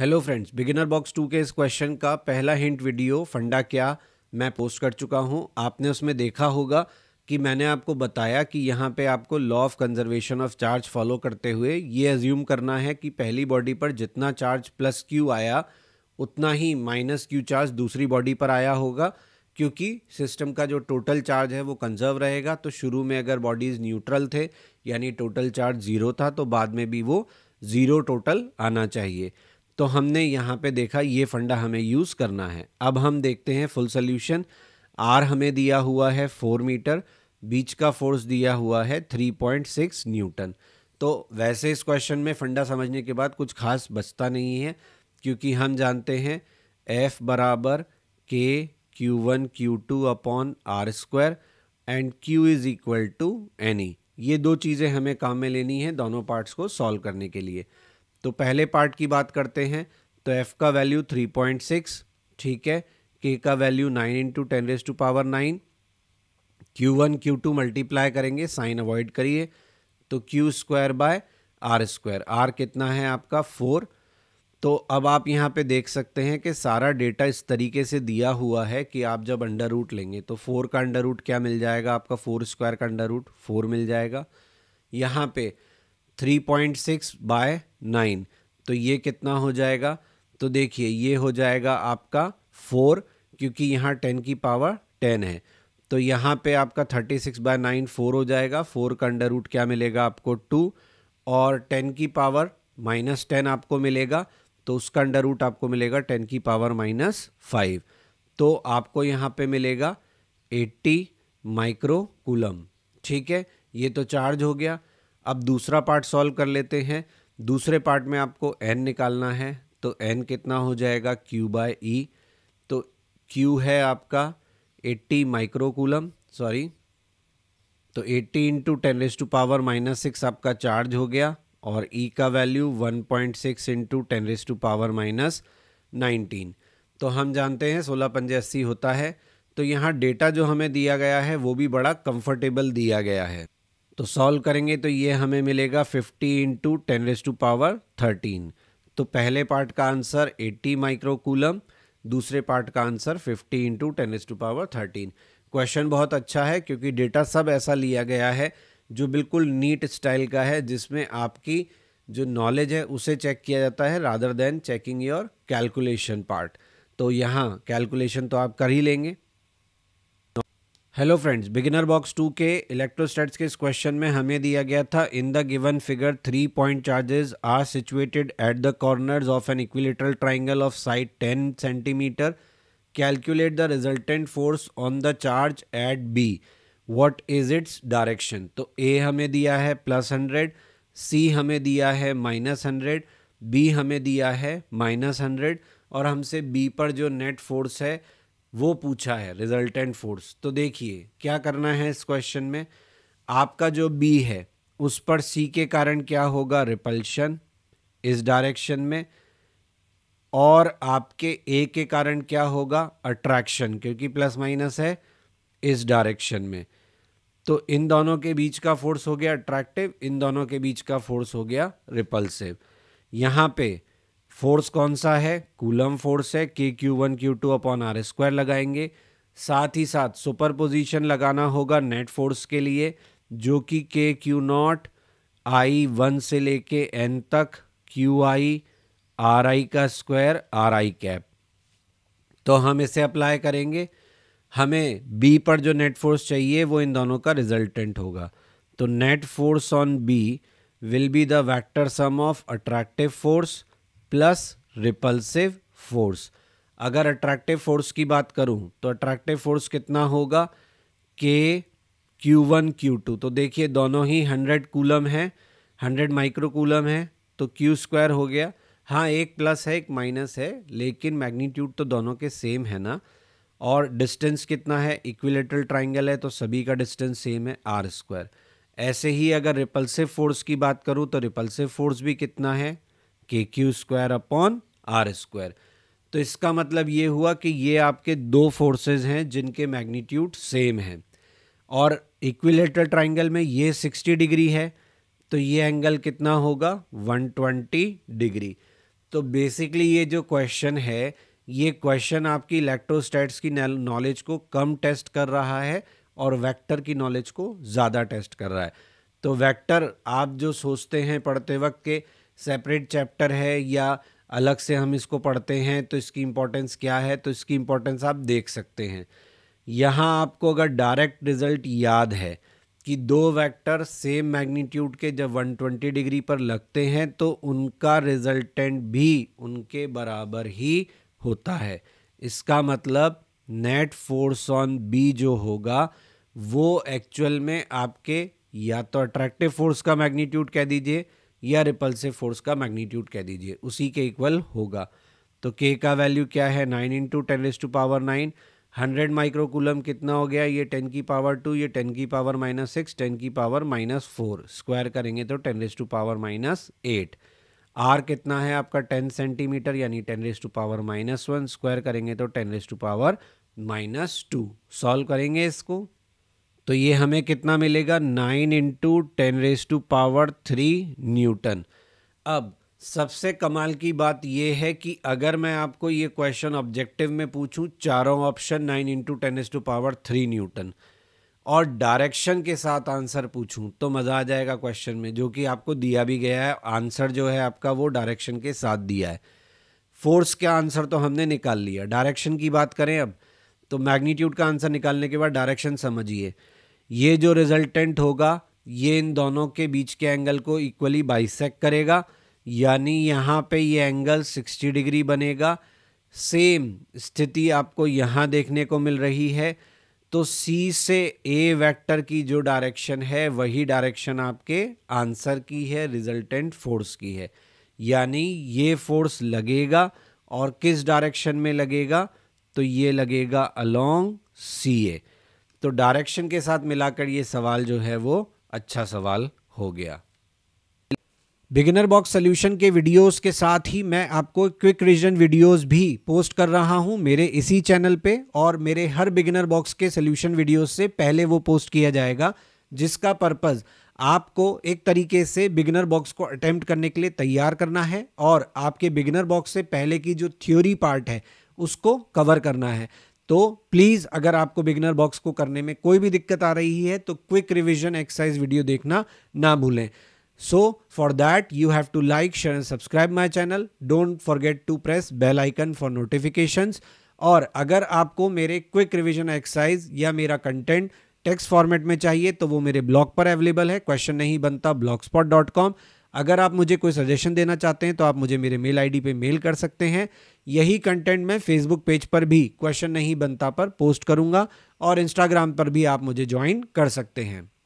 hello friends beginner box two के इस question का पहला हिंट वीडियो फंडा क्या मैं पोस्ट कर चुका हूँ आपने उसमें देखा होगा कि मैंने आपको बताया कि यहाँ पे आपको law of conservation of charge follow करते हुए ये एज्यूम करना है कि पहली बॉडी पर जितना चार्ज प्लस क्यू आया उतना ही माइनस क्यू चार्ज दूसरी बॉडी पर आया होगा क्योंकि सिस्टम का जो टोटल चार्ज है वो कंजर्व रहेगा तो शुरू में अगर बॉडीज़ न्यूट्रल थे यानी टोटल चार्ज ज़ीरो था तो बाद में भी वो ज़ीरो टोटल आना चाहिए तो हमने यहाँ पे देखा ये फंडा हमें यूज़ करना है अब हम देखते हैं फुल सोल्यूशन आर हमें दिया हुआ है फोर मीटर बीच का फोर्स दिया हुआ है थ्री पॉइंट सिक्स न्यूटन तो वैसे इस क्वेश्चन में फंडा समझने के बाद कुछ खास बचता नहीं है क्योंकि हम जानते हैं एफ बराबर k q one q two upon r square and q is equal to any ये दो चीज़ें हमें काम में लेनी है दोनों पार्ट्स को सॉल्व करने के लिए तो पहले पार्ट की बात करते हैं तो एफ़ का वैल्यू थ्री पॉइंट सिक्स ठीक है के का value nine into ten raise to power nine q one q two multiply करेंगे साइन अवॉइड करिए तो q square by r square r कितना है आपका फोर तो अब आप यहाँ पे देख सकते हैं कि सारा डेटा इस तरीके से दिया हुआ है कि आप जब अंडर रूट लेंगे तो फोर का अंडर रूट क्या मिल जाएगा आपका फोर स्क्वायर का अंडर रूट फोर मिल जाएगा यहाँ पे three point six by nine तो ये कितना हो जाएगा तो देखिए ये हो जाएगा आपका फोर क्योंकि यहाँ टेन की पावर टेन है तो यहाँ पे आपका thirty six by nine four हो जाएगा फोर का अंडर रूट क्या मिलेगा आपको टू और टेन की पावर माइनस टेन आपको मिलेगा तो उसका अंडर रूट आपको मिलेगा टेन की पावर माइनस फाइव तो आपको यहाँ पे मिलेगा एट्टी माइक्रो कूलम ठीक है ये तो चार्ज हो गया अब दूसरा पार्ट सॉल्व कर लेते हैं दूसरे पार्ट में आपको एन निकालना है तो एन कितना हो जाएगा क्यू बाय ई तो क्यू है आपका 80 माइक्रोकूलम सॉरी तो 80 into ten raise to power minus six आपका चार्ज हो गया और ई e का value 1.6 point six into ten raise to power minus nineteen तो हम जानते हैं सोलह पंजे अस्सी होता है तो यहाँ डेटा जो हमें दिया गया है वो भी बड़ा कंफर्टेबल दिया गया है तो सॉल्व करेंगे तो ये हमें मिलेगा 50 into ten raise to power 13 तो पहले पार्ट का आंसर 80 माइक्रोकूलम दूसरे पार्ट का answer 50 into ten raise to power 13 question बहुत अच्छा है क्योंकि डेटा सब ऐसा लिया गया है जो बिल्कुल नीट स्टाइल का है जिसमें आपकी जो नॉलेज है उसे चेक किया जाता है rather than checking your calculation part तो यहाँ कैलकुलेशन तो आप कर ही लेंगे hello friends beginner box two के इलेक्ट्रोस्टेट्स के इस क्वेश्चन में हमें दिया गया था in the given figure three point charges are situated at the corners of an equilateral triangle of side ten centimetre calculate the resultant force on the charge at B what is its direction तो ए हमें दिया है plus hundred C हमें दिया है minus hundred B हमें दिया है माइनस हंड्रेड और हमसे बी पर जो नेट फोर्स है वो पूछा है रिजल्टेंट फोर्स तो देखिए क्या करना है इस क्वेश्चन में आपका जो बी है उस पर सी के कारण क्या होगा रिपल्शन इस डायरेक्शन में और आपके ए के कारण क्या होगा अट्रैक्शन क्योंकि प्लस माइनस है इस डायरेक्शन में तो इन दोनों के बीच का फोर्स हो गया अट्रैक्टिव इन दोनों के बीच का फोर्स हो गया रिपल्सिव यहाँ पे फोर्स कौन सा है कूलम फोर्स है k q one q two upon r square लगाएंगे साथ ही साथ सुपर पोजिशन लगाना होगा नेट फोर्स के लिए जो कि के क्यू नॉट आई वन से लेके एन तक क्यू आई आर आई का स्क्वायर आर आई कैप तो हम इसे अप्लाई करेंगे हमें बी पर जो नेट फोर्स चाहिए वो इन दोनों का रिजल्टेंट होगा तो net force on B will be the vector sum of attractive force plus repulsive force अगर अट्रैक्टिव फोर्स की बात करूं तो अट्रैक्टिव फोर्स कितना होगा के क्यू वन क्यू टू तो देखिए दोनों ही हंड्रेड कूलम है हंड्रेड माइक्रो कूलम है तो क्यू स्क्वायर हो गया हाँ एक प्लस है एक माइनस है लेकिन मैग्नीट्यूड तो दोनों के सेम है ना और डिस्टेंस कितना है इक्विलेटरल ट्राइंगल है तो सभी का डिस्टेंस सेम है आर स्क्वायर ऐसे ही अगर रिपल्सिव फोर्स की बात करूँ तो रिपल्सिव फोर्स भी कितना है k q square upon r square तो इसका मतलब ये हुआ कि ये आपके दो फोर्सेस हैं जिनके मैग्नीट्यूड सेम हैं और इक्विलेटर ट्राइंगल में ये 60 डिग्री है तो ये एंगल कितना होगा 120 डिग्री तो बेसिकली ये जो क्वेश्चन है ये क्वेश्चन आपकी इलेक्ट्रोस्टैट्स की नॉलेज को कम टेस्ट कर रहा है और वेक्टर की नॉलेज को ज़्यादा टेस्ट कर रहा है तो वेक्टर आप जो सोचते हैं पढ़ते वक्त के सेपरेट चैप्टर है या अलग से हम इसको पढ़ते हैं तो इसकी इम्पोर्टेंस क्या है तो इसकी इम्पोर्टेंस आप देख सकते हैं यहाँ आपको अगर डायरेक्ट रिजल्ट याद है कि दो वेक्टर सेम मैग्नीट्यूड के जब 120 डिग्री पर लगते हैं तो उनका रिजल्टेंट भी उनके बराबर ही होता है इसका मतलब नेट फोर्स ऑन बी जो होगा वो एक्चुअल में आपके या तो अट्रैक्टिव फोर्स का मैग्नीट्यूड कह दीजिए या रिपल्सिव फोर्स का मैग्नीट्यूड कह दीजिए उसी के इक्वल होगा तो के का वैल्यू क्या है nine into ten raise to power nine hundred microcoulomb कितना हो गया ये टेन की पावर टू ये टेन की पावर माइनस सिक्स टेन की पावर माइनस फोर स्क्वायर करेंगे तो ten raise to power minus eight r कितना है आपका टेन सेंटीमीटर यानी ten raise to power minus one square करेंगे तो ten raise to power minus two solve करेंगे इसको तो ये हमें कितना मिलेगा nine into ten raise to power three newton अब सबसे कमाल की बात यह है कि अगर मैं आपको ये क्वेश्चन ऑब्जेक्टिव में पूछूं चारों option nine into ten raise to power three newton और डायरेक्शन के साथ आंसर पूछूं तो मज़ा आ जाएगा क्वेश्चन में जो कि आपको दिया भी गया है आंसर जो है आपका वो डायरेक्शन के साथ दिया है फोर्स का आंसर तो हमने निकाल लिया डायरेक्शन की बात करें अब तो मैग्नीट्यूड का आंसर निकालने के बाद डायरेक्शन समझिए ये जो रिजल्टेंट होगा ये इन दोनों के बीच के एंगल को इक्वली बाइसेक करेगा यानी यहाँ पे ये एंगल 60 डिग्री बनेगा सेम स्थिति आपको यहाँ देखने को मिल रही है तो सी से ए वेक्टर की जो डायरेक्शन है वही डायरेक्शन आपके आंसर की है रिजल्टेंट फोर्स की है यानी ये फोर्स लगेगा और किस डायरेक्शन में लगेगा तो ये लगेगा अलोंग सी ए तो डायरेक्शन के साथ मिलाकर ये सवाल जो है वो अच्छा सवाल हो गया बिगिनर बॉक्स सोल्यूशन के वीडियोस के साथ ही मैं आपको क्विक रिजन वीडियोस भी पोस्ट कर रहा हूं मेरे इसी चैनल पे और मेरे हर बिगिनर बॉक्स के सोल्यूशन वीडियोस से पहले वो पोस्ट किया जाएगा जिसका पर्पज़ आपको एक तरीके से बिगिनर बॉक्स को अटैम्प्ट करने के लिए तैयार करना है और आपके बिगिनर बॉक्स से पहले की जो थ्योरी पार्ट है उसको कवर करना है तो प्लीज़ अगर आपको बिगनर बॉक्स को करने में कोई भी दिक्कत आ रही है तो क्विक रिविजन एक्सरसाइज वीडियो देखना ना भूलें so for that you have to like share and subscribe my channel don't forget to press bell icon for notification और अगर आपको मेरे क्विक रिविजन एक्सरसाइज या मेरा कंटेंट टेक्स्ट फॉर्मेट में चाहिए तो वो मेरे ब्लॉग पर अवेलेबल है क्वेश्चन नहीं बनता ब्लॉग स्पॉट डॉट कॉम अगर आप मुझे कोई सजेशन देना चाहते हैं तो आप मुझे मेरे मेल आईडी पे मेल कर सकते हैं यही कंटेंट मैं फेसबुक पेज पर भी क्वेश्चन नहीं बनता पर पोस्ट करूंगा और इंस्टाग्राम पर भी आप मुझे ज्वाइन कर सकते हैं